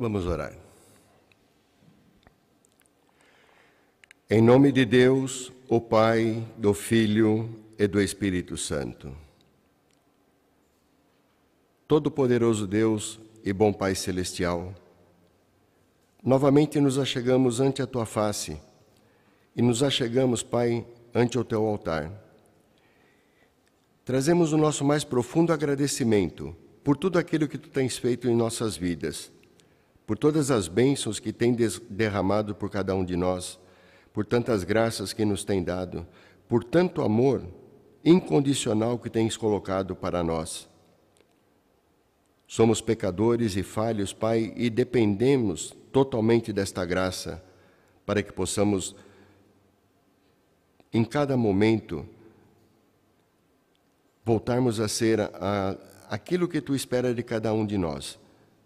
Vamos orar. Em nome de Deus, o Pai, do Filho e do Espírito Santo. Todo-Poderoso Deus e bom Pai Celestial, novamente nos achegamos ante a tua face e nos achegamos, Pai, ante o teu altar. Trazemos o nosso mais profundo agradecimento por tudo aquilo que tu tens feito em nossas vidas por todas as bênçãos que tem derramado por cada um de nós, por tantas graças que nos tem dado, por tanto amor incondicional que tens colocado para nós. Somos pecadores e falhos, Pai, e dependemos totalmente desta graça para que possamos, em cada momento, voltarmos a ser a, aquilo que tu espera de cada um de nós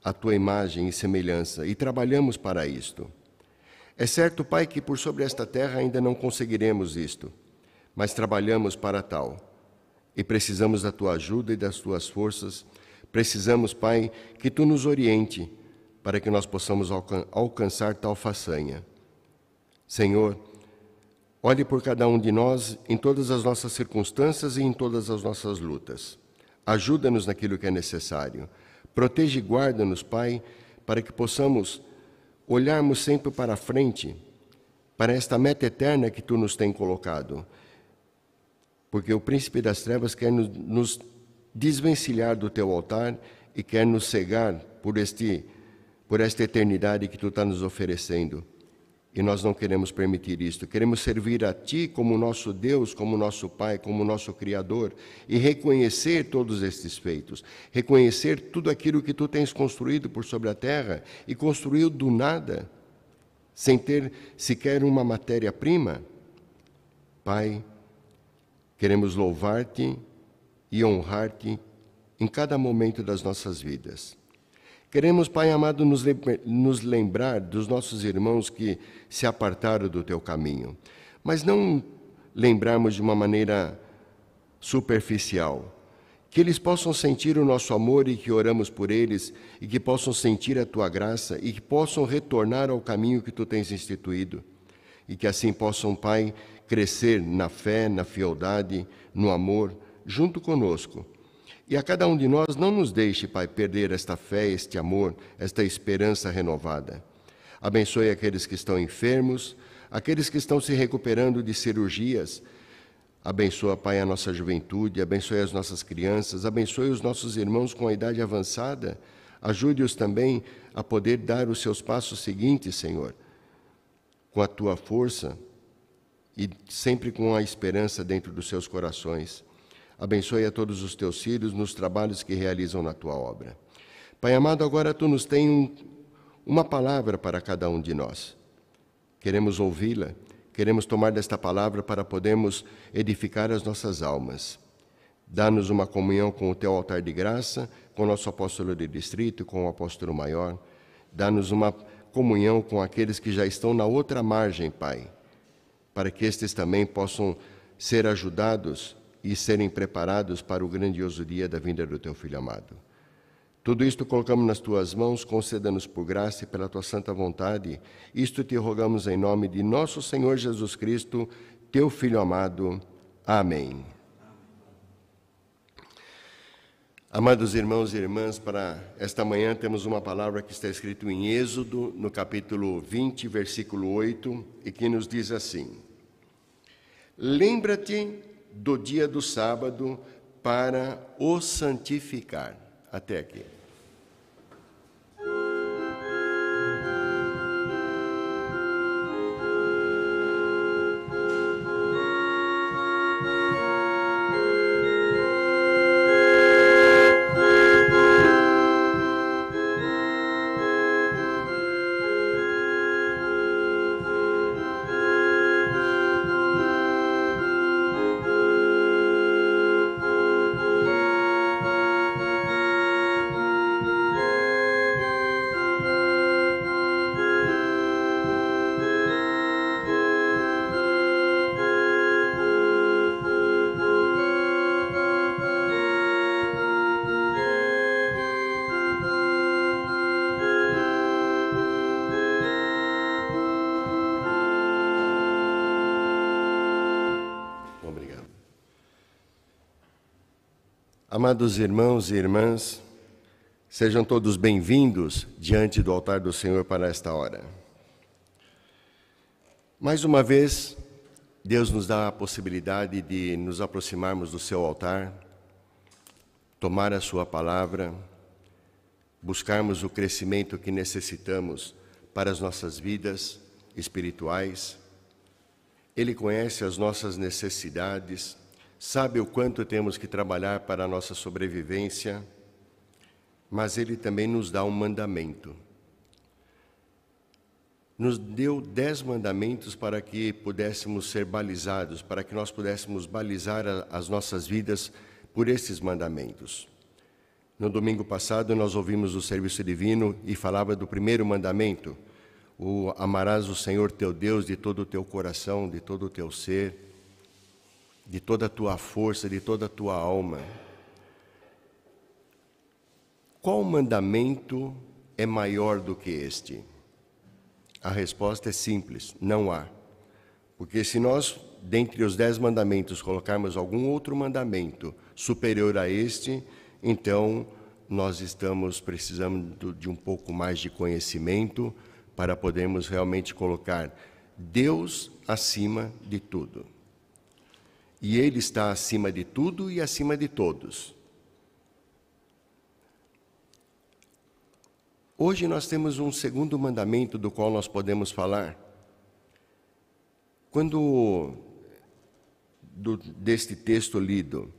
a tua imagem e semelhança, e trabalhamos para isto. É certo, Pai, que por sobre esta terra ainda não conseguiremos isto, mas trabalhamos para tal. E precisamos da tua ajuda e das tuas forças. Precisamos, Pai, que tu nos oriente para que nós possamos alcançar tal façanha. Senhor, olhe por cada um de nós em todas as nossas circunstâncias e em todas as nossas lutas. Ajuda-nos naquilo que é necessário Protege e guarda-nos, Pai, para que possamos olharmos sempre para a frente, para esta meta eterna que tu nos tem colocado. Porque o príncipe das trevas quer nos desvencilhar do teu altar e quer nos cegar por este por esta eternidade que tu está nos oferecendo. E nós não queremos permitir isto. Queremos servir a Ti como nosso Deus, como nosso Pai, como nosso Criador e reconhecer todos estes feitos, reconhecer tudo aquilo que Tu tens construído por sobre a terra e construiu do nada, sem ter sequer uma matéria-prima. Pai, queremos louvar-te e honrar-te em cada momento das nossas vidas. Queremos, Pai amado, nos lembrar dos nossos irmãos que se apartaram do teu caminho, mas não lembrarmos de uma maneira superficial. Que eles possam sentir o nosso amor e que oramos por eles, e que possam sentir a tua graça e que possam retornar ao caminho que tu tens instituído. E que assim possam, Pai, crescer na fé, na fieldade, no amor, junto conosco e a cada um de nós, não nos deixe, Pai, perder esta fé, este amor, esta esperança renovada. Abençoe aqueles que estão enfermos, aqueles que estão se recuperando de cirurgias. Abençoa, Pai, a nossa juventude, abençoe as nossas crianças, abençoe os nossos irmãos com a idade avançada. Ajude-os também a poder dar os seus passos seguintes, Senhor, com a tua força e sempre com a esperança dentro dos seus corações. Abençoe a todos os teus filhos nos trabalhos que realizam na tua obra. Pai amado, agora tu nos tem um, uma palavra para cada um de nós. Queremos ouvi-la, queremos tomar desta palavra para podermos edificar as nossas almas. Dá-nos uma comunhão com o teu altar de graça, com o nosso apóstolo de distrito, com o apóstolo maior. Dá-nos uma comunhão com aqueles que já estão na outra margem, Pai, para que estes também possam ser ajudados e serem preparados para o grandioso dia da vinda do teu Filho amado. Tudo isto colocamos nas tuas mãos, conceda-nos por graça e pela tua santa vontade. Isto te rogamos em nome de nosso Senhor Jesus Cristo, teu Filho amado. Amém. Amados irmãos e irmãs, para esta manhã temos uma palavra que está escrito em Êxodo, no capítulo 20, versículo 8, e que nos diz assim: Lembra-te do dia do sábado para o santificar. Até aqui. Amados irmãos e irmãs, sejam todos bem-vindos diante do altar do Senhor para esta hora. Mais uma vez, Deus nos dá a possibilidade de nos aproximarmos do seu altar, tomar a sua palavra, buscarmos o crescimento que necessitamos para as nossas vidas espirituais. Ele conhece as nossas necessidades sabe o quanto temos que trabalhar para a nossa sobrevivência, mas ele também nos dá um mandamento. Nos deu dez mandamentos para que pudéssemos ser balizados, para que nós pudéssemos balizar as nossas vidas por esses mandamentos. No domingo passado, nós ouvimos o serviço divino e falava do primeiro mandamento: o amarás o Senhor teu Deus de todo o teu coração, de todo o teu ser, de toda a tua força, de toda a tua alma. Qual mandamento é maior do que este? A resposta é simples: não há. Porque se nós, dentre os dez mandamentos, colocarmos algum outro mandamento superior a este, então nós estamos precisando de um pouco mais de conhecimento para podermos realmente colocar Deus acima de tudo e Ele está acima de tudo e acima de todos. Hoje nós temos um segundo mandamento do qual nós podemos falar. Quando do, deste texto lido,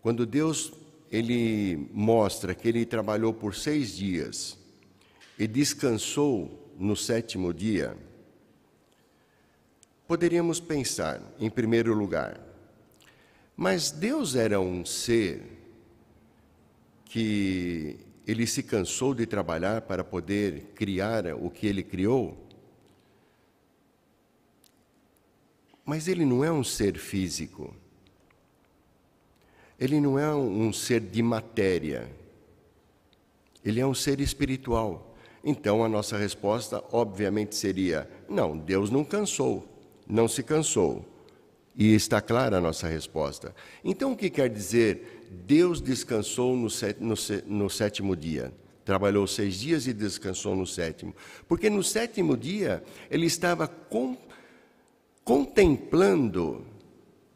quando Deus ele mostra que ele trabalhou por seis dias e descansou no sétimo dia, poderíamos pensar, em primeiro lugar, mas Deus era um ser que ele se cansou de trabalhar para poder criar o que ele criou. Mas ele não é um ser físico. Ele não é um ser de matéria. Ele é um ser espiritual. Então a nossa resposta, obviamente, seria: não, Deus não cansou, não se cansou. E está clara a nossa resposta. Então, o que quer dizer Deus descansou no, set, no, no sétimo dia? Trabalhou seis dias e descansou no sétimo. Porque no sétimo dia ele estava com, contemplando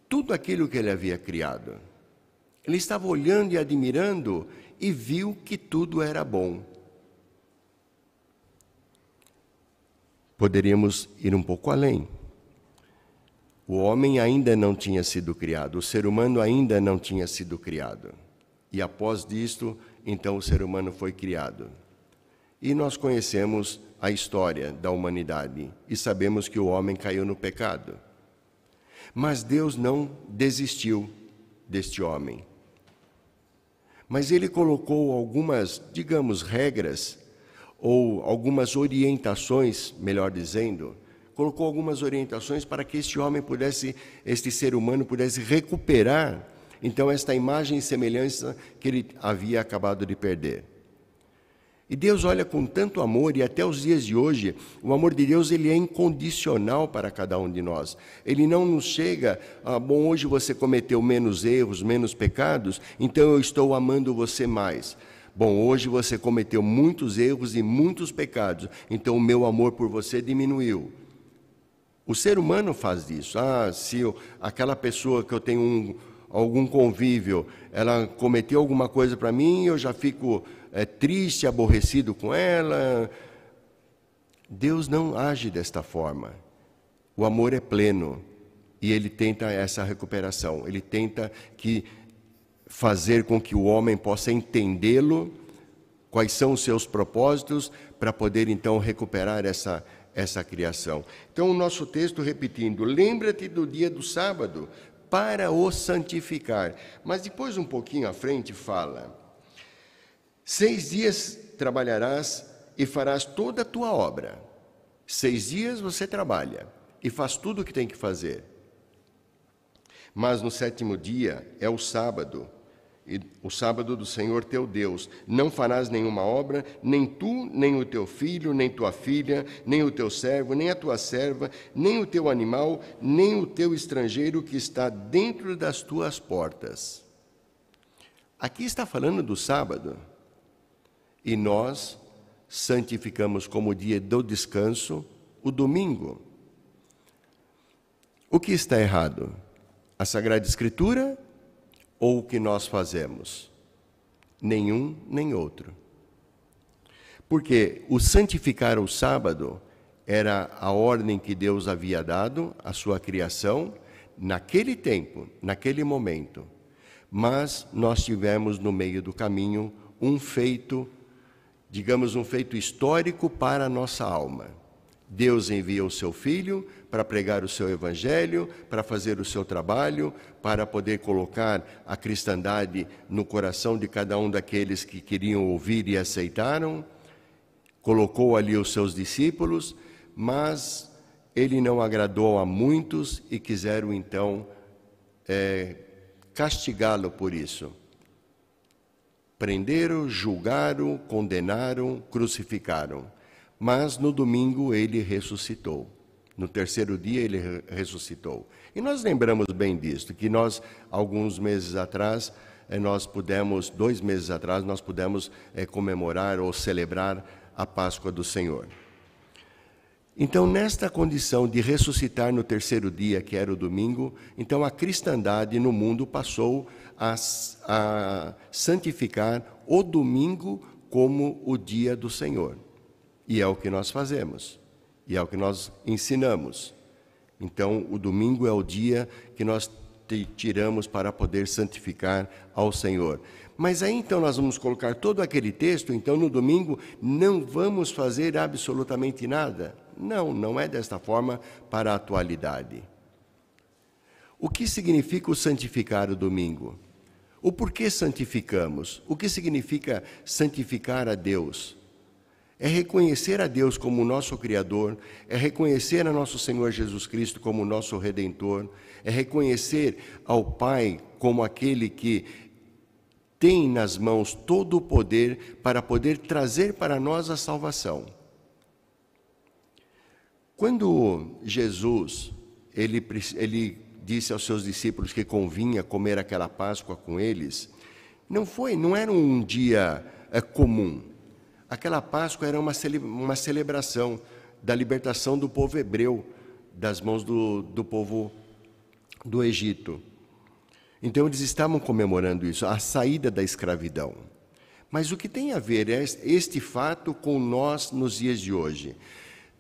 tudo aquilo que ele havia criado. Ele estava olhando e admirando e viu que tudo era bom. Poderíamos ir um pouco além. O homem ainda não tinha sido criado, o ser humano ainda não tinha sido criado. E após disto, então o ser humano foi criado. E nós conhecemos a história da humanidade e sabemos que o homem caiu no pecado. Mas Deus não desistiu deste homem. Mas ele colocou algumas, digamos, regras ou algumas orientações, melhor dizendo, colocou algumas orientações para que este homem pudesse, este ser humano pudesse recuperar então esta imagem e semelhança que ele havia acabado de perder. E Deus olha com tanto amor e até os dias de hoje, o amor de Deus ele é incondicional para cada um de nós. Ele não nos chega, ah, bom, hoje você cometeu menos erros, menos pecados, então eu estou amando você mais. Bom, hoje você cometeu muitos erros e muitos pecados, então o meu amor por você diminuiu. O ser humano faz isso. Ah, se eu, aquela pessoa que eu tenho um, algum convívio, ela cometeu alguma coisa para mim, eu já fico é, triste, aborrecido com ela. Deus não age desta forma. O amor é pleno e ele tenta essa recuperação. Ele tenta que fazer com que o homem possa entendê-lo, quais são os seus propósitos para poder então recuperar essa essa criação. Então, o nosso texto repetindo: lembra-te do dia do sábado para o santificar. Mas depois, um pouquinho à frente, fala: seis dias trabalharás e farás toda a tua obra. Seis dias você trabalha e faz tudo o que tem que fazer. Mas no sétimo dia é o sábado o sábado do Senhor teu Deus. Não farás nenhuma obra, nem tu, nem o teu filho, nem tua filha, nem o teu servo, nem a tua serva, nem o teu animal, nem o teu estrangeiro que está dentro das tuas portas. Aqui está falando do sábado. E nós santificamos como dia do descanso o domingo. O que está errado? A Sagrada Escritura ou o que nós fazemos? Nenhum nem outro. Porque o santificar o sábado era a ordem que Deus havia dado à sua criação naquele tempo, naquele momento. Mas nós tivemos no meio do caminho um feito, digamos, um feito histórico para a nossa alma Deus envia o seu filho para pregar o seu evangelho, para fazer o seu trabalho, para poder colocar a cristandade no coração de cada um daqueles que queriam ouvir e aceitaram. Colocou ali os seus discípulos, mas ele não agradou a muitos e quiseram então é, castigá-lo por isso. Prenderam, julgaram, condenaram, crucificaram mas no domingo ele ressuscitou. No terceiro dia ele ressuscitou. E nós lembramos bem disto, que nós, alguns meses atrás, eh, nós pudemos, dois meses atrás, nós pudemos é, comemorar ou celebrar a Páscoa do Senhor. Então, nesta condição de ressuscitar no terceiro dia, que era o domingo, então a cristandade no mundo passou a, a santificar o domingo como o dia do Senhor. E é o que nós fazemos, e é o que nós ensinamos. Então, o domingo é o dia que nós tiramos para poder santificar ao Senhor. Mas aí então nós vamos colocar todo aquele texto, então no domingo não vamos fazer absolutamente nada. Não, não é desta forma para a atualidade. O que significa o santificar o domingo? O porquê santificamos? O que significa santificar a Deus? é reconhecer a Deus como nosso Criador, é reconhecer a nosso Senhor Jesus Cristo como nosso Redentor, é reconhecer ao Pai como aquele que tem nas mãos todo o poder para poder trazer para nós a salvação. Quando Jesus ele, ele disse aos seus discípulos que convinha comer aquela Páscoa com eles, não foi, não era um dia é, comum. Aquela Páscoa era uma, cele, uma celebração da libertação do povo hebreu das mãos do, do povo do Egito. Então eles estavam comemorando isso, a saída da escravidão. Mas o que tem a ver é este fato com nós nos dias de hoje?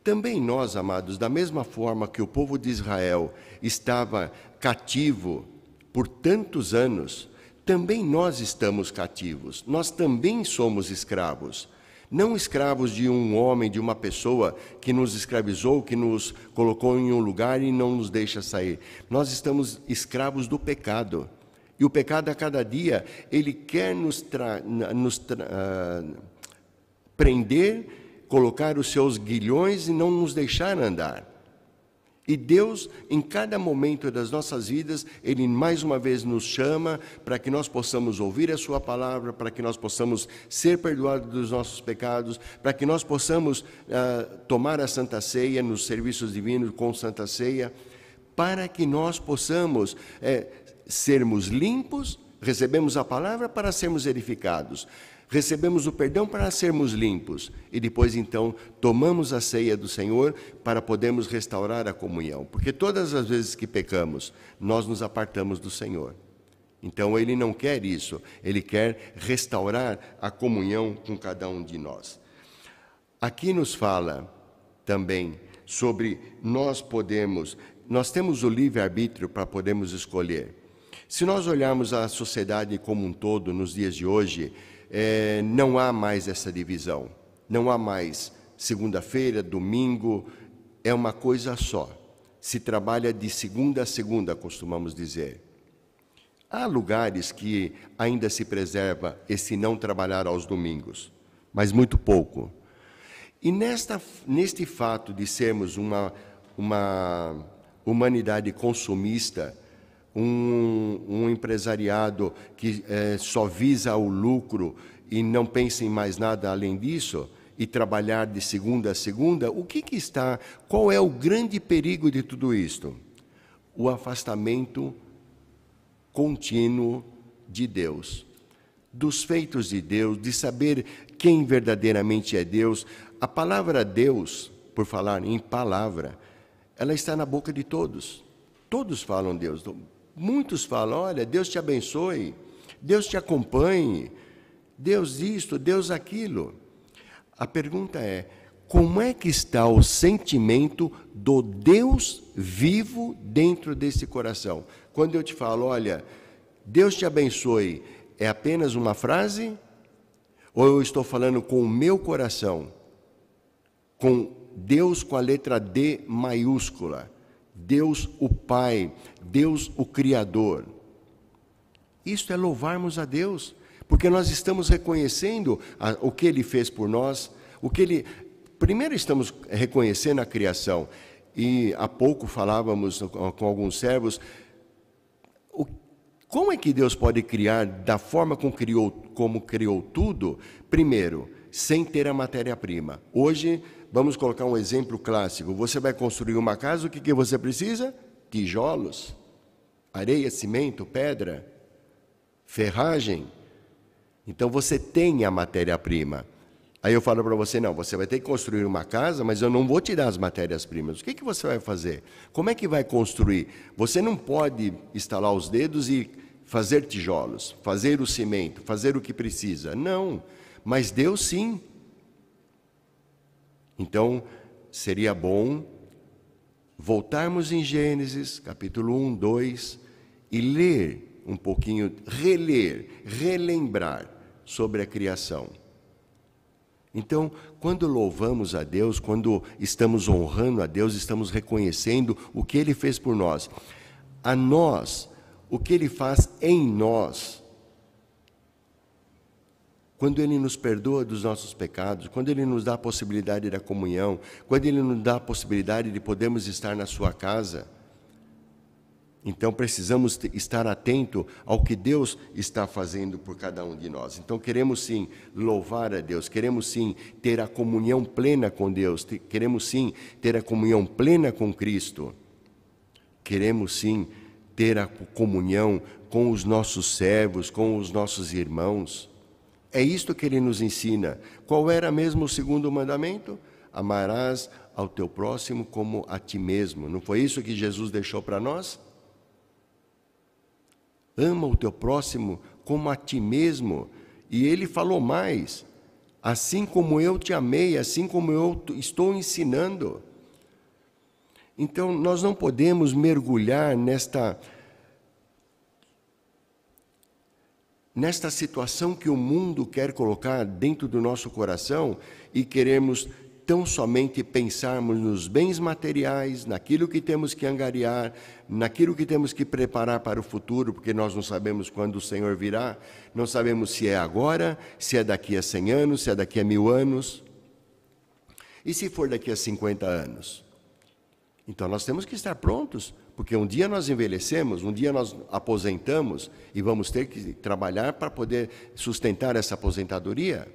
Também nós, amados, da mesma forma que o povo de Israel estava cativo por tantos anos, também nós estamos cativos, nós também somos escravos não escravos de um homem, de uma pessoa que nos escravizou, que nos colocou em um lugar e não nos deixa sair. Nós estamos escravos do pecado. E o pecado a cada dia, ele quer nos, tra nos tra uh, prender, colocar os seus guilhões e não nos deixar andar. E Deus, em cada momento das nossas vidas, Ele mais uma vez nos chama para que nós possamos ouvir a Sua palavra, para que nós possamos ser perdoados dos nossos pecados, para que nós possamos ah, tomar a Santa Ceia nos serviços divinos com Santa Ceia, para que nós possamos eh, sermos limpos, recebemos a palavra para sermos edificados recebemos o perdão para sermos limpos e depois então tomamos a ceia do Senhor para podermos restaurar a comunhão, porque todas as vezes que pecamos, nós nos apartamos do Senhor. Então ele não quer isso, ele quer restaurar a comunhão com cada um de nós. Aqui nos fala também sobre nós podemos, nós temos o livre-arbítrio para podermos escolher. Se nós olharmos a sociedade como um todo nos dias de hoje, é, não há mais essa divisão, não há mais segunda-feira, domingo, é uma coisa só. Se trabalha de segunda a segunda, costumamos dizer. Há lugares que ainda se preserva esse não trabalhar aos domingos, mas muito pouco. E nesta, neste fato de sermos uma, uma humanidade consumista, um, um empresariado que é, só visa o lucro e não pensa em mais nada além disso, e trabalhar de segunda a segunda, o que, que está, qual é o grande perigo de tudo isto? O afastamento contínuo de Deus, dos feitos de Deus, de saber quem verdadeiramente é Deus. A palavra Deus, por falar em palavra, ela está na boca de todos. Todos falam Deus. Muitos falam: olha, Deus te abençoe, Deus te acompanhe, Deus isto, Deus aquilo. A pergunta é: como é que está o sentimento do Deus vivo dentro desse coração? Quando eu te falo, olha, Deus te abençoe, é apenas uma frase? Ou eu estou falando com o meu coração? Com Deus com a letra D maiúscula? Deus o Pai, Deus o Criador. Isto é louvarmos a Deus, porque nós estamos reconhecendo a, o que Ele fez por nós, o que Ele. Primeiro estamos reconhecendo a criação. E há pouco falávamos com alguns servos, o, como é que Deus pode criar da forma como criou, como criou tudo? Primeiro, sem ter a matéria-prima. Hoje Vamos colocar um exemplo clássico. Você vai construir uma casa, o que, que você precisa? Tijolos, areia, cimento, pedra, ferragem. Então você tem a matéria-prima. Aí eu falo para você: não, você vai ter que construir uma casa, mas eu não vou tirar as matérias-primas. O que, que você vai fazer? Como é que vai construir? Você não pode estalar os dedos e fazer tijolos, fazer o cimento, fazer o que precisa. Não, mas Deus sim então, seria bom voltarmos em Gênesis, capítulo 1, 2, e ler um pouquinho, reler, relembrar sobre a criação. Então, quando louvamos a Deus, quando estamos honrando a Deus, estamos reconhecendo o que Ele fez por nós. A nós, o que Ele faz em nós, quando Ele nos perdoa dos nossos pecados, quando Ele nos dá a possibilidade da comunhão, quando Ele nos dá a possibilidade de podermos estar na Sua casa, então precisamos estar atento ao que Deus está fazendo por cada um de nós. Então queremos sim louvar a Deus, queremos sim ter a comunhão plena com Deus, queremos sim ter a comunhão plena com Cristo. Queremos sim ter a comunhão com os nossos servos, com os nossos irmãos. É isto que ele nos ensina. Qual era mesmo o segundo mandamento? Amarás ao teu próximo como a ti mesmo. Não foi isso que Jesus deixou para nós? Ama o teu próximo como a ti mesmo. E ele falou mais: assim como eu te amei, assim como eu estou ensinando. Então, nós não podemos mergulhar nesta nesta situação que o mundo quer colocar dentro do nosso coração e queremos tão somente pensarmos nos bens materiais, naquilo que temos que angariar, naquilo que temos que preparar para o futuro, porque nós não sabemos quando o Senhor virá, não sabemos se é agora, se é daqui a 100 anos, se é daqui a mil anos. E se for daqui a 50 anos? Então nós temos que estar prontos porque um dia nós envelhecemos, um dia nós aposentamos e vamos ter que trabalhar para poder sustentar essa aposentadoria.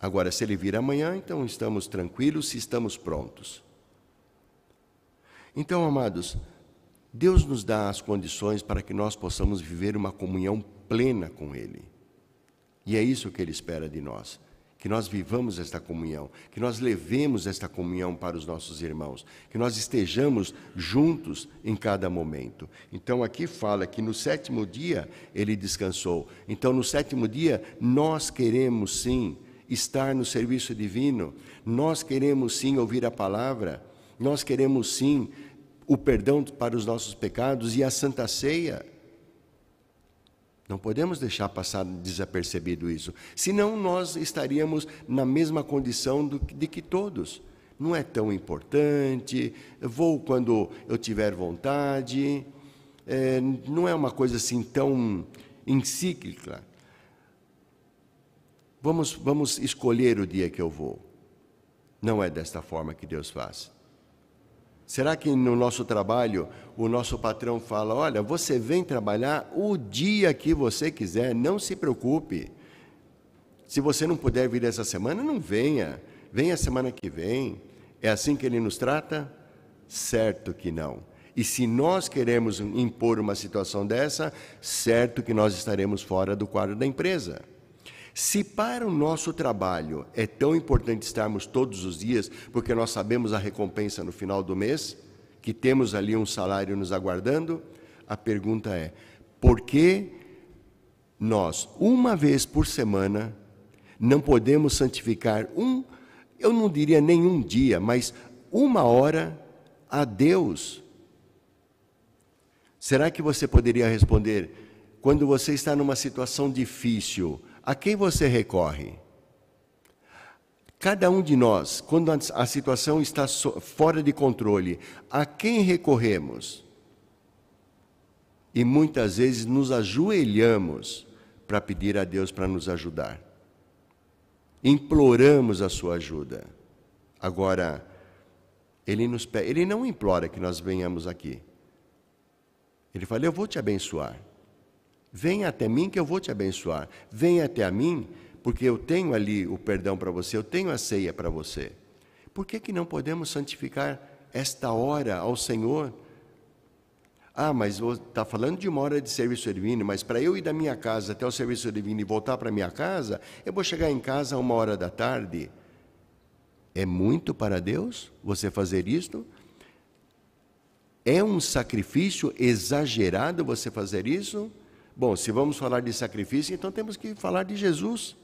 Agora, se ele vir amanhã, então estamos tranquilos se estamos prontos. Então, amados, Deus nos dá as condições para que nós possamos viver uma comunhão plena com Ele. E é isso que Ele espera de nós que nós vivamos esta comunhão, que nós levemos esta comunhão para os nossos irmãos, que nós estejamos juntos em cada momento. Então, aqui fala que no sétimo dia ele descansou. Então, no sétimo dia, nós queremos sim estar no serviço divino, nós queremos sim ouvir a palavra, nós queremos sim o perdão para os nossos pecados e a santa ceia. Não podemos deixar passar desapercebido isso, senão nós estaríamos na mesma condição do, de que todos. Não é tão importante, vou quando eu tiver vontade, é, não é uma coisa assim tão encíclica. Vamos, vamos escolher o dia que eu vou. Não é desta forma que Deus faz. Será que no nosso trabalho o nosso patrão fala: olha, você vem trabalhar o dia que você quiser, não se preocupe. Se você não puder vir essa semana, não venha. Venha semana que vem. É assim que ele nos trata? Certo que não. E se nós queremos impor uma situação dessa, certo que nós estaremos fora do quadro da empresa. Se para o nosso trabalho é tão importante estarmos todos os dias, porque nós sabemos a recompensa no final do mês, que temos ali um salário nos aguardando, a pergunta é: por que nós, uma vez por semana, não podemos santificar um, eu não diria nenhum dia, mas uma hora a Deus? Será que você poderia responder, quando você está numa situação difícil, a quem você recorre? Cada um de nós, quando a situação está fora de controle, a quem recorremos? E muitas vezes nos ajoelhamos para pedir a Deus para nos ajudar. Imploramos a sua ajuda. Agora, ele, nos, ele não implora que nós venhamos aqui. Ele fala: Eu vou te abençoar. Venha até mim que eu vou te abençoar. Venha até a mim, porque eu tenho ali o perdão para você, eu tenho a ceia para você. Por que, que não podemos santificar esta hora ao Senhor? Ah, mas está falando de uma hora de serviço divino, mas para eu ir da minha casa até o serviço divino e voltar para minha casa, eu vou chegar em casa a uma hora da tarde. É muito para Deus você fazer isto? É um sacrifício exagerado você fazer isso? Bom, se vamos falar de sacrifício, então temos que falar de Jesus.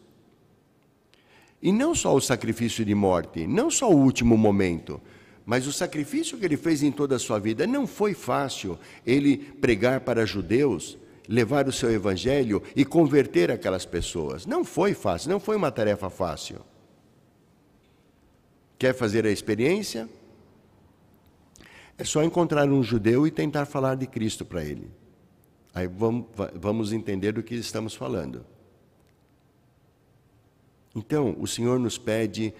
E não só o sacrifício de morte, não só o último momento, mas o sacrifício que ele fez em toda a sua vida. Não foi fácil ele pregar para judeus, levar o seu evangelho e converter aquelas pessoas. Não foi fácil, não foi uma tarefa fácil. Quer fazer a experiência? É só encontrar um judeu e tentar falar de Cristo para ele. Aí vamos, vamos entender do que estamos falando. Então, o Senhor nos pede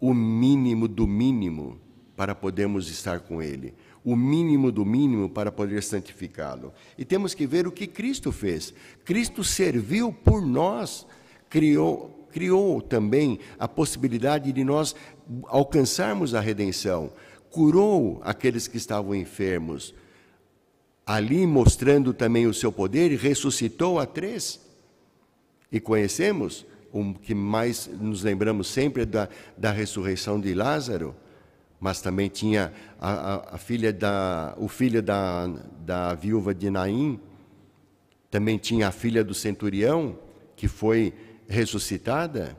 o mínimo do mínimo para podermos estar com Ele, o mínimo do mínimo para poder santificá-lo. E temos que ver o que Cristo fez. Cristo serviu por nós, criou, criou também a possibilidade de nós alcançarmos a redenção, curou aqueles que estavam enfermos ali mostrando também o seu poder, ressuscitou a três. E conhecemos o que mais nos lembramos sempre é da, da ressurreição de Lázaro, mas também tinha a, a, a filha da, o filho da, da viúva de Naim, também tinha a filha do centurião, que foi ressuscitada.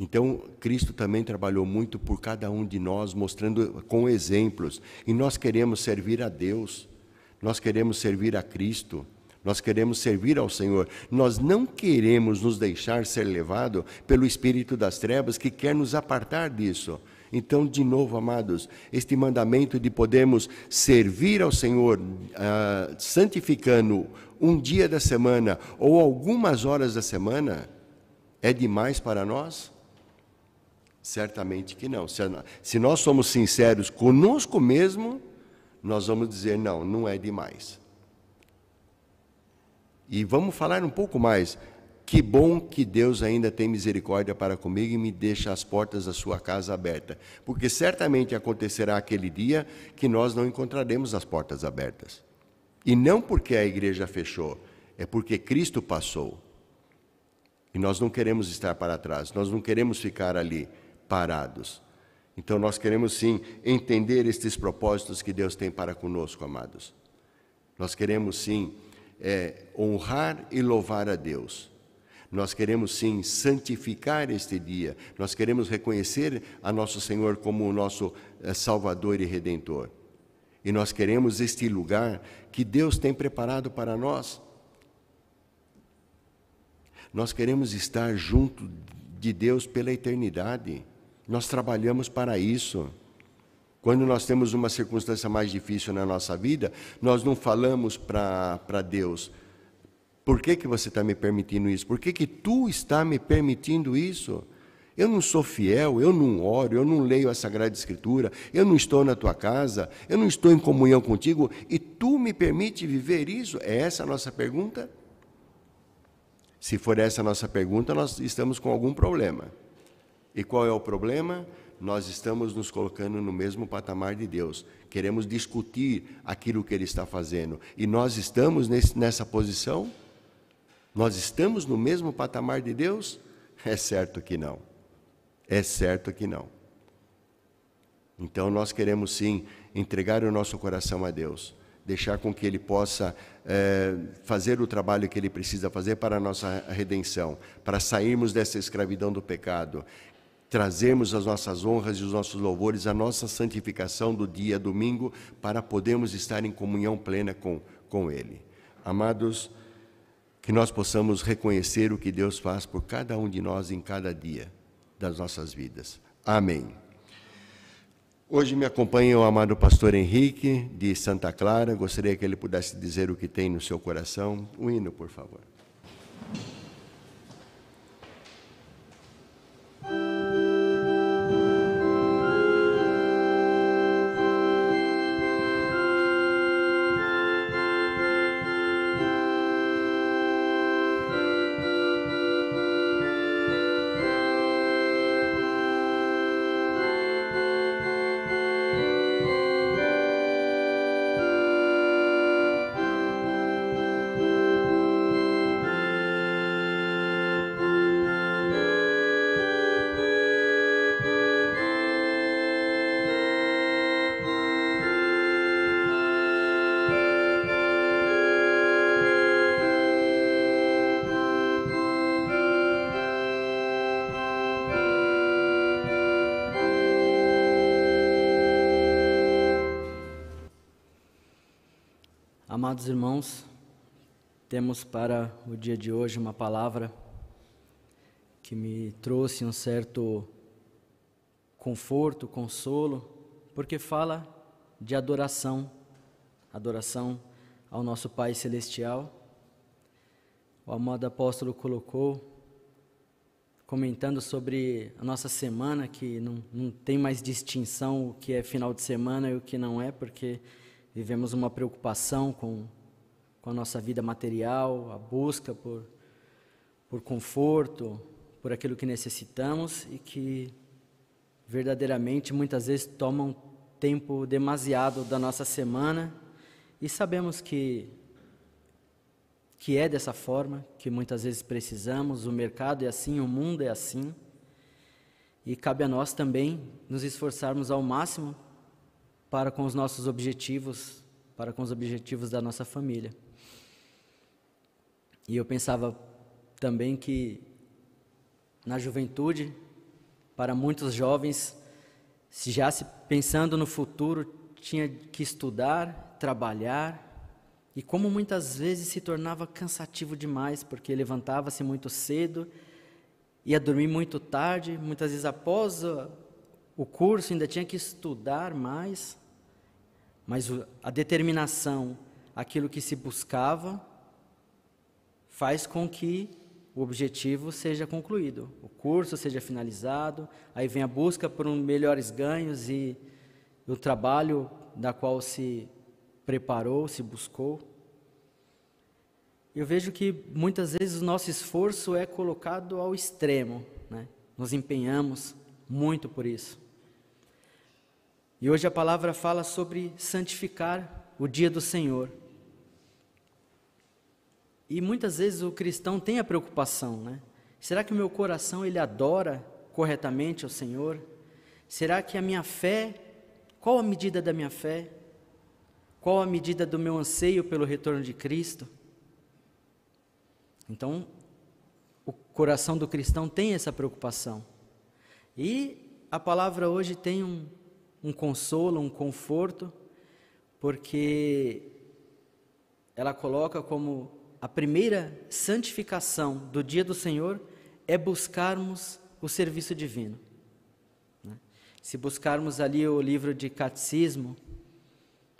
Então, Cristo também trabalhou muito por cada um de nós, mostrando com exemplos. E nós queremos servir a Deus, nós queremos servir a Cristo, nós queremos servir ao Senhor. Nós não queremos nos deixar ser levado pelo espírito das trevas que quer nos apartar disso. Então, de novo, amados, este mandamento de podermos servir ao Senhor, uh, santificando um dia da semana ou algumas horas da semana, é demais para nós? Certamente que não. Se nós somos sinceros conosco mesmo, nós vamos dizer: não, não é demais. E vamos falar um pouco mais. Que bom que Deus ainda tem misericórdia para comigo e me deixa as portas da sua casa aberta, porque certamente acontecerá aquele dia que nós não encontraremos as portas abertas. E não porque a igreja fechou, é porque Cristo passou. E nós não queremos estar para trás, nós não queremos ficar ali parados. Então nós queremos sim entender estes propósitos que Deus tem para conosco, amados. Nós queremos sim é, honrar e louvar a Deus. Nós queremos sim santificar este dia. Nós queremos reconhecer a nosso Senhor como o nosso é, Salvador e Redentor. E nós queremos este lugar que Deus tem preparado para nós. Nós queremos estar junto de Deus pela eternidade. Nós trabalhamos para isso. Quando nós temos uma circunstância mais difícil na nossa vida, nós não falamos para Deus: por que, que você está me permitindo isso? Por que, que tu está me permitindo isso? Eu não sou fiel, eu não oro, eu não leio a Sagrada Escritura, eu não estou na tua casa, eu não estou em comunhão contigo e tu me permite viver isso? É essa a nossa pergunta? Se for essa a nossa pergunta, nós estamos com algum problema. E qual é o problema? Nós estamos nos colocando no mesmo patamar de Deus. Queremos discutir aquilo que Ele está fazendo. E nós estamos nesse, nessa posição? Nós estamos no mesmo patamar de Deus? É certo que não. É certo que não. Então nós queremos sim entregar o nosso coração a Deus, deixar com que Ele possa é, fazer o trabalho que Ele precisa fazer para a nossa redenção, para sairmos dessa escravidão do pecado, trazemos as nossas honras e os nossos louvores, a nossa santificação do dia domingo, para podermos estar em comunhão plena com, com Ele. Amados, que nós possamos reconhecer o que Deus faz por cada um de nós em cada dia das nossas vidas. Amém. Hoje me acompanha o amado pastor Henrique, de Santa Clara. Gostaria que ele pudesse dizer o que tem no seu coração. Um hino, por favor. Amados irmãos, temos para o dia de hoje uma palavra que me trouxe um certo conforto, consolo, porque fala de adoração, adoração ao nosso Pai Celestial. O amado apóstolo colocou, comentando sobre a nossa semana, que não, não tem mais distinção o que é final de semana e o que não é, porque vivemos uma preocupação com, com a nossa vida material, a busca por, por conforto, por aquilo que necessitamos e que verdadeiramente muitas vezes tomam tempo demasiado da nossa semana e sabemos que que é dessa forma, que muitas vezes precisamos, o mercado é assim, o mundo é assim. E cabe a nós também nos esforçarmos ao máximo para com os nossos objetivos, para com os objetivos da nossa família. E eu pensava também que na juventude, para muitos jovens, se já se pensando no futuro, tinha que estudar, trabalhar, e como muitas vezes se tornava cansativo demais, porque levantava-se muito cedo, ia dormir muito tarde, muitas vezes após o curso ainda tinha que estudar mais. Mas a determinação, aquilo que se buscava, faz com que o objetivo seja concluído, o curso seja finalizado, aí vem a busca por um melhores ganhos e o trabalho da qual se preparou, se buscou. Eu vejo que muitas vezes o nosso esforço é colocado ao extremo, né? Nos empenhamos muito por isso. E hoje a palavra fala sobre santificar o dia do Senhor. E muitas vezes o cristão tem a preocupação, né? Será que o meu coração ele adora corretamente ao Senhor? Será que a minha fé, qual a medida da minha fé? Qual a medida do meu anseio pelo retorno de Cristo? Então, o coração do cristão tem essa preocupação. E a palavra hoje tem um um consolo, um conforto, porque ela coloca como a primeira santificação do dia do Senhor é buscarmos o serviço divino. Né? Se buscarmos ali o livro de catecismo,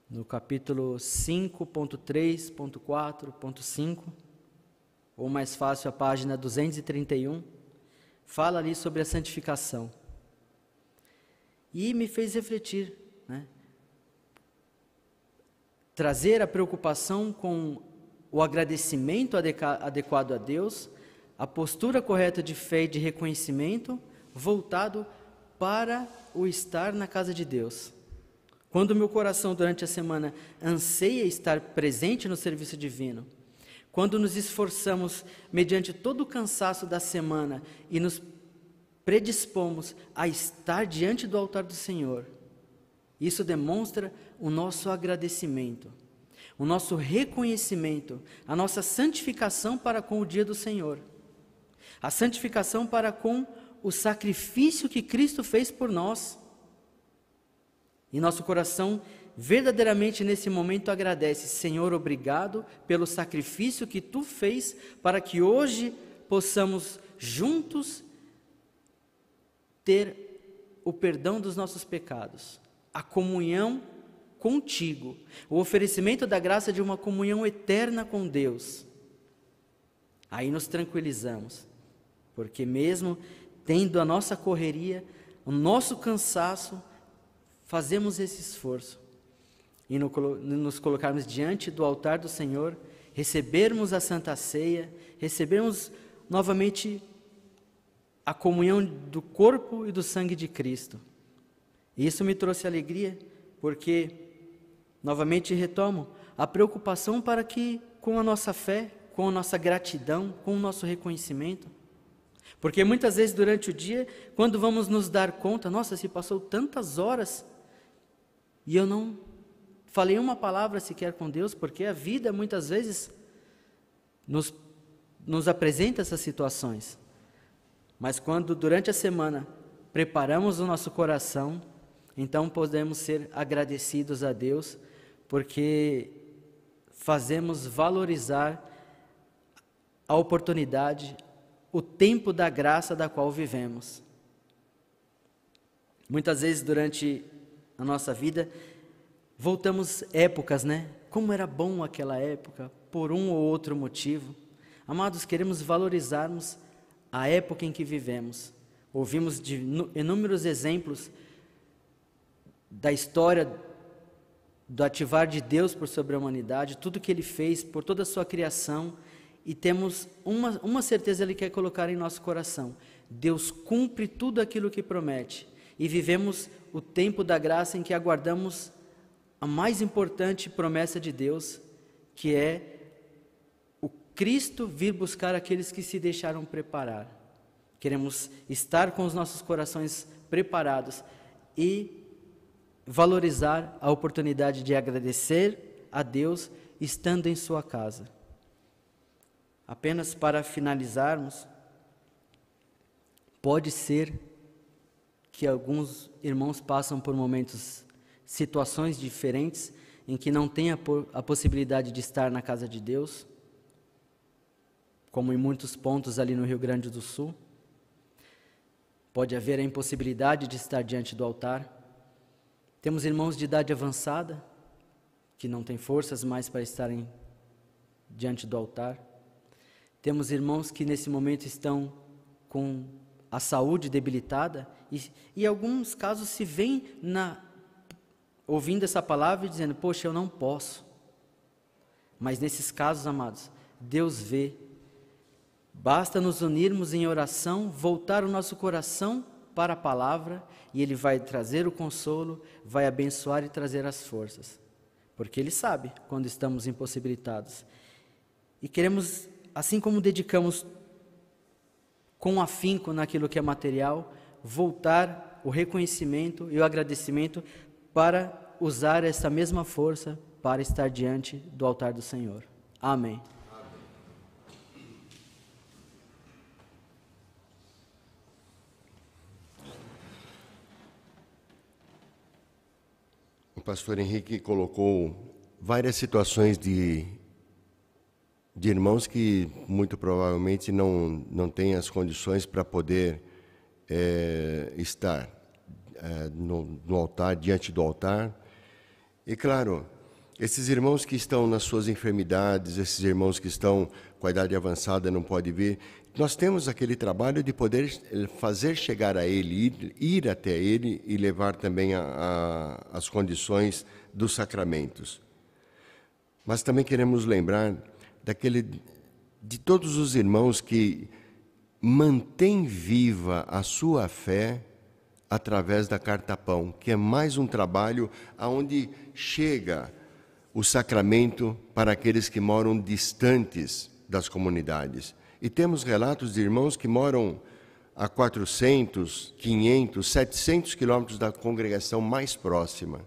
no capítulo 5.3.4.5, ou mais fácil, a página 231, fala ali sobre a santificação. E me fez refletir, né? Trazer a preocupação com o agradecimento adequado a Deus, a postura correta de fé e de reconhecimento voltado para o estar na casa de Deus. Quando meu coração durante a semana anseia estar presente no serviço divino, quando nos esforçamos mediante todo o cansaço da semana e nos predispomos a estar diante do altar do Senhor, isso demonstra o nosso agradecimento, o nosso reconhecimento, a nossa santificação para com o dia do Senhor, a santificação para com o sacrifício que Cristo fez por nós. E nosso coração verdadeiramente nesse momento agradece, Senhor, obrigado pelo sacrifício que tu fez para que hoje possamos juntos ter o perdão dos nossos pecados, a comunhão contigo, o oferecimento da graça de uma comunhão eterna com Deus. Aí nos tranquilizamos, porque mesmo tendo a nossa correria, o nosso cansaço, fazemos esse esforço e nos colocarmos diante do altar do Senhor, recebermos a Santa Ceia, recebermos novamente a comunhão do corpo e do sangue de Cristo. E isso me trouxe alegria, porque, novamente retomo, a preocupação para que, com a nossa fé, com a nossa gratidão, com o nosso reconhecimento, porque muitas vezes durante o dia, quando vamos nos dar conta, nossa, se passou tantas horas e eu não falei uma palavra sequer com Deus, porque a vida muitas vezes nos, nos apresenta essas situações. Mas quando durante a semana preparamos o nosso coração, então podemos ser agradecidos a Deus, porque fazemos valorizar a oportunidade, o tempo da graça da qual vivemos. Muitas vezes durante a nossa vida, voltamos épocas, né? Como era bom aquela época, por um ou outro motivo. Amados, queremos valorizarmos a época em que vivemos. Ouvimos de inúmeros exemplos da história do ativar de Deus por sobre a humanidade, tudo que ele fez, por toda a sua criação, e temos uma, uma certeza ele quer colocar em nosso coração: Deus cumpre tudo aquilo que promete, e vivemos o tempo da graça em que aguardamos a mais importante promessa de Deus, que é Cristo vir buscar aqueles que se deixaram preparar. Queremos estar com os nossos corações preparados e valorizar a oportunidade de agradecer a Deus estando em sua casa. Apenas para finalizarmos, pode ser que alguns irmãos passam por momentos, situações diferentes em que não tem a, a possibilidade de estar na casa de Deus, como em muitos pontos ali no Rio Grande do Sul. Pode haver a impossibilidade de estar diante do altar. Temos irmãos de idade avançada que não têm forças mais para estarem diante do altar. Temos irmãos que nesse momento estão com a saúde debilitada e, e alguns casos se veem na, ouvindo essa palavra e dizendo: Poxa, eu não posso. Mas nesses casos, amados, Deus vê Basta nos unirmos em oração, voltar o nosso coração para a palavra e Ele vai trazer o consolo, vai abençoar e trazer as forças. Porque Ele sabe quando estamos impossibilitados. E queremos, assim como dedicamos com afinco naquilo que é material, voltar o reconhecimento e o agradecimento para usar essa mesma força para estar diante do altar do Senhor. Amém. O pastor Henrique colocou várias situações de, de irmãos que muito provavelmente não, não têm as condições para poder é, estar é, no, no altar, diante do altar. E claro, esses irmãos que estão nas suas enfermidades, esses irmãos que estão com a idade avançada não podem vir, nós temos aquele trabalho de poder fazer chegar a ele, ir, até ele e levar também a, a, as condições dos sacramentos. Mas também queremos lembrar daquele de todos os irmãos que mantém viva a sua fé através da carta pão, que é mais um trabalho aonde chega o sacramento para aqueles que moram distantes das comunidades e temos relatos de irmãos que moram a 400, 500, 700 quilômetros da congregação mais próxima.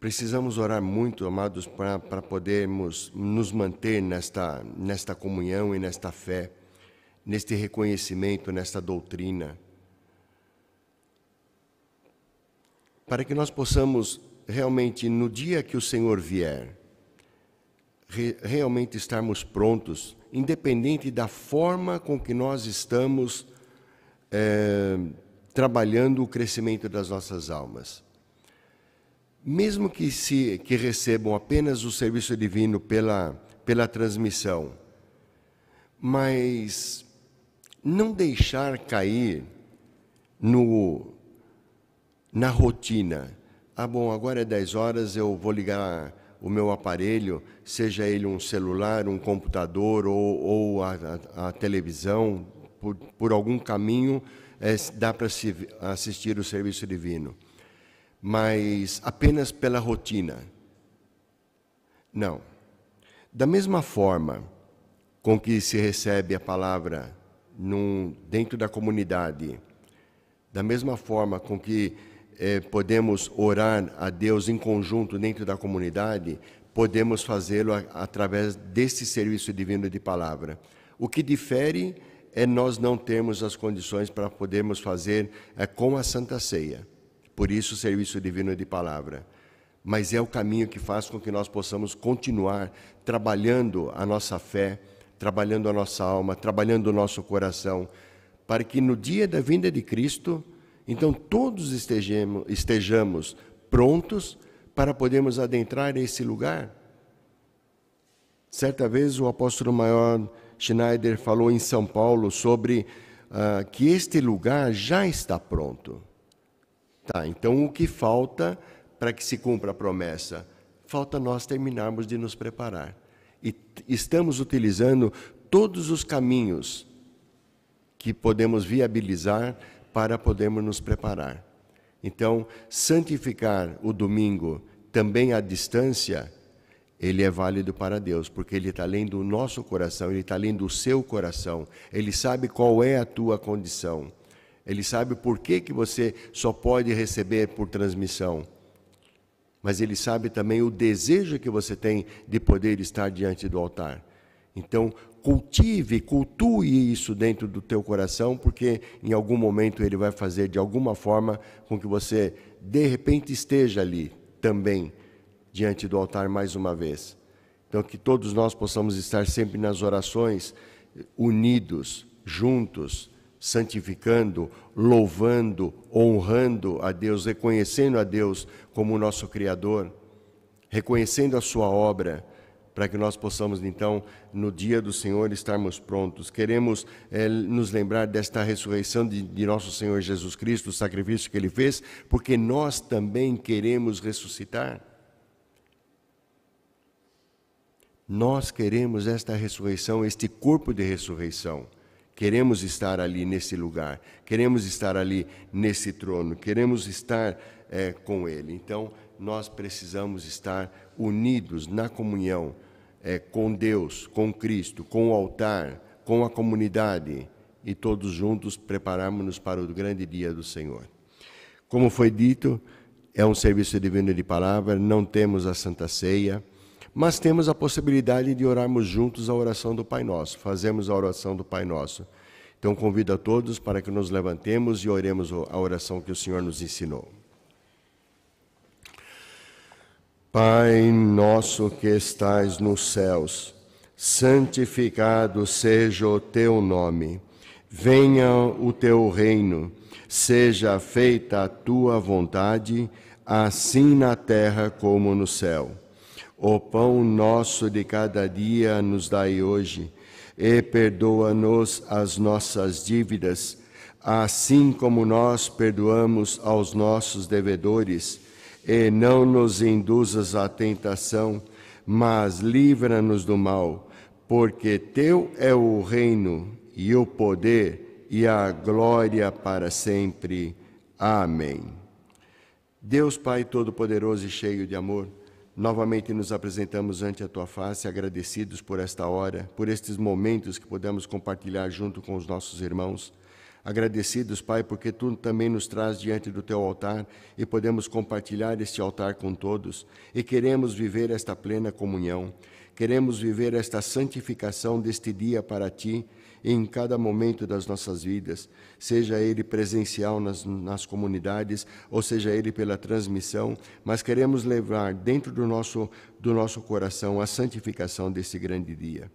Precisamos orar muito, amados, para podermos nos manter nesta, nesta comunhão e nesta fé, neste reconhecimento, nesta doutrina. Para que nós possamos realmente, no dia que o Senhor vier, re realmente estarmos prontos, independente da forma com que nós estamos é, trabalhando o crescimento das nossas almas. Mesmo que, se, que recebam apenas o serviço divino pela, pela transmissão, mas não deixar cair no, na rotina. Ah, bom, agora é 10 horas, eu vou ligar o meu aparelho, seja ele um celular, um computador ou, ou a, a, a, televisão, por, por algum caminho é, dá para assistir o serviço divino. Mas apenas pela rotina. Não. Da mesma forma com que se recebe a palavra num, dentro da comunidade, da mesma forma com que eh, podemos orar a Deus em conjunto dentro da comunidade, podemos fazê-lo através desse serviço divino de palavra. O que difere é nós não termos as condições para podermos fazer é, com a Santa Ceia. Por isso, o serviço divino de palavra. Mas é o caminho que faz com que nós possamos continuar trabalhando a nossa fé, trabalhando a nossa alma, trabalhando o nosso coração, para que no dia da vinda de Cristo então, todos estejamos, estejamos prontos para podermos adentrar esse lugar. Certa vez, o apóstolo maior Schneider falou em São Paulo sobre ah, que este lugar já está pronto. Tá, então o que falta para que se cumpra a promessa? Falta nós terminarmos de nos preparar. E estamos utilizando todos os caminhos que podemos viabilizar para podermos nos preparar. Então, santificar o domingo também à distância, ele é válido para Deus, porque ele está além do nosso coração, ele está além do seu coração, ele sabe qual é a tua condição, ele sabe por que, que você só pode receber por transmissão, mas ele sabe também o desejo que você tem de poder estar diante do altar. Então, cultive, cultue isso dentro do teu coração, porque em algum momento ele vai fazer de alguma forma com que você de repente esteja ali também diante do altar mais uma vez. Então que todos nós possamos estar sempre nas orações unidos, juntos, santificando, louvando, honrando a Deus, reconhecendo a Deus como o nosso criador, reconhecendo a sua obra para que nós possamos, então, no dia do Senhor, estarmos prontos. Queremos eh, nos lembrar desta ressurreição de, de nosso Senhor Jesus Cristo, o sacrifício que ele fez, porque nós também queremos ressuscitar. Nós queremos esta ressurreição, este corpo de ressurreição. Queremos estar ali nesse lugar, queremos estar ali nesse trono, queremos estar eh, com Ele. Então, nós precisamos estar unidos na comunhão é, com Deus, com Cristo, com o altar, com a comunidade e todos juntos prepararmos-nos para o grande dia do Senhor. Como foi dito, é um serviço divino de palavra, não temos a Santa Ceia, mas temos a possibilidade de orarmos juntos a oração do Pai Nosso, fazemos a oração do Pai Nosso. Então convido a todos para que nos levantemos e oremos a oração que o Senhor nos ensinou. Pai nosso que estais nos céus, santificado seja o teu nome. Venha o teu reino, seja feita a tua vontade, assim na terra como no céu. O pão nosso de cada dia nos dai hoje, e perdoa-nos as nossas dívidas, assim como nós perdoamos aos nossos devedores e não nos induzas à tentação, mas livra-nos do mal, porque teu é o reino e o poder e a glória para sempre. Amém. Deus Pai todo-poderoso e cheio de amor, novamente nos apresentamos ante a tua face, agradecidos por esta hora, por estes momentos que podemos compartilhar junto com os nossos irmãos. Agradecidos, Pai, porque Tu também nos traz diante do Teu altar e podemos compartilhar este altar com todos e queremos viver esta plena comunhão. Queremos viver esta santificação deste dia para Ti em cada momento das nossas vidas, seja ele presencial nas, nas comunidades, ou seja ele pela transmissão, mas queremos levar dentro do nosso, do nosso coração a santificação desse grande dia.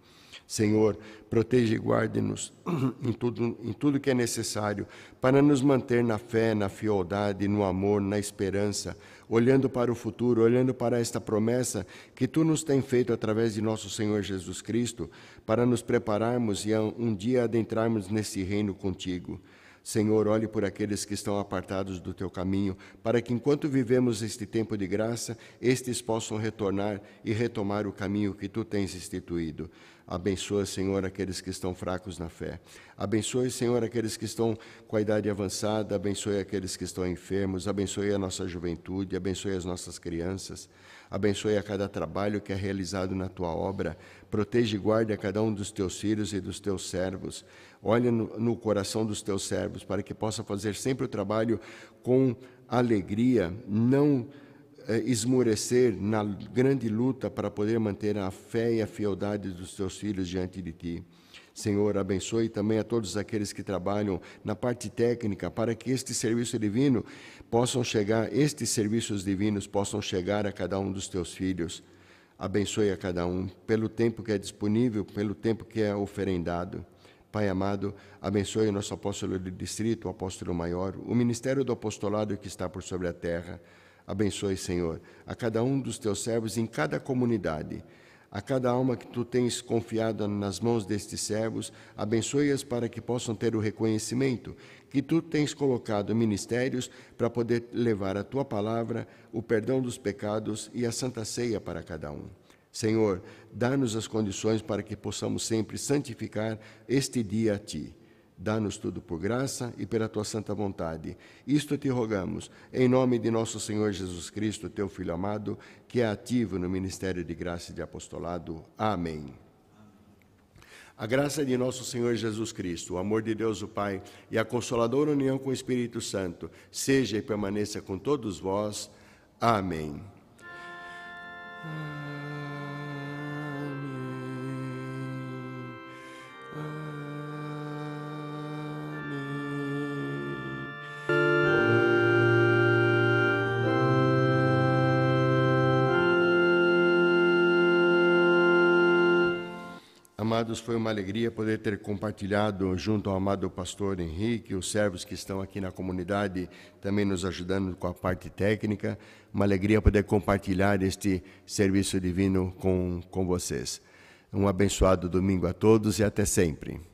Senhor, proteja e guarde-nos em tudo, em tudo que é necessário para nos manter na fé, na fieldade, no amor, na esperança, olhando para o futuro, olhando para esta promessa que tu nos tem feito através de nosso Senhor Jesus Cristo, para nos prepararmos e ah, um dia adentrarmos nesse reino contigo. Senhor, olhe por aqueles que estão apartados do teu caminho, para que enquanto vivemos este tempo de graça, estes possam retornar e retomar o caminho que tu tens instituído. Abençoa, Senhor, aqueles que estão fracos na fé. Abençoe, Senhor, aqueles que estão com a idade avançada. Abençoe aqueles que estão enfermos. Abençoe a nossa juventude. Abençoe as nossas crianças. Abençoe a cada trabalho que é realizado na tua obra. Protege e guarde a cada um dos teus filhos e dos teus servos. Olha no, no coração dos teus servos para que possa fazer sempre o trabalho com alegria, não eh, esmurecer na grande luta para poder manter a fé e a fieldade dos teus filhos diante de ti. Senhor, abençoe também a todos aqueles que trabalham na parte técnica para que este serviço divino possam chegar, estes serviços divinos possam chegar a cada um dos teus filhos. Abençoe a cada um pelo tempo que é disponível, pelo tempo que é oferendado. Pai amado, abençoe o nosso apóstolo do distrito, o apóstolo maior, o ministério do apostolado que está por sobre a terra. Abençoe, Senhor, a cada um dos teus servos em cada comunidade. A cada alma que tu tens confiado nas mãos destes servos, abençoe-as para que possam ter o reconhecimento que tu tens colocado ministérios para poder levar a tua palavra, o perdão dos pecados e a santa ceia para cada um. Senhor, dá-nos as condições para que possamos sempre santificar este dia a ti Dá-nos tudo por graça e pela tua santa vontade. Isto te rogamos, em nome de nosso Senhor Jesus Cristo, teu Filho amado, que é ativo no ministério de graça e de apostolado. Amém. A graça de nosso Senhor Jesus Cristo, o amor de Deus o Pai e a consoladora união com o Espírito Santo, seja e permaneça com todos vós. Amém. Amém. amados, foi uma alegria poder ter compartilhado junto ao amado pastor Henrique, os servos que estão aqui na comunidade também nos ajudando com a parte técnica. Uma alegria poder compartilhar este serviço divino com, com vocês. Um abençoado domingo a todos e até sempre.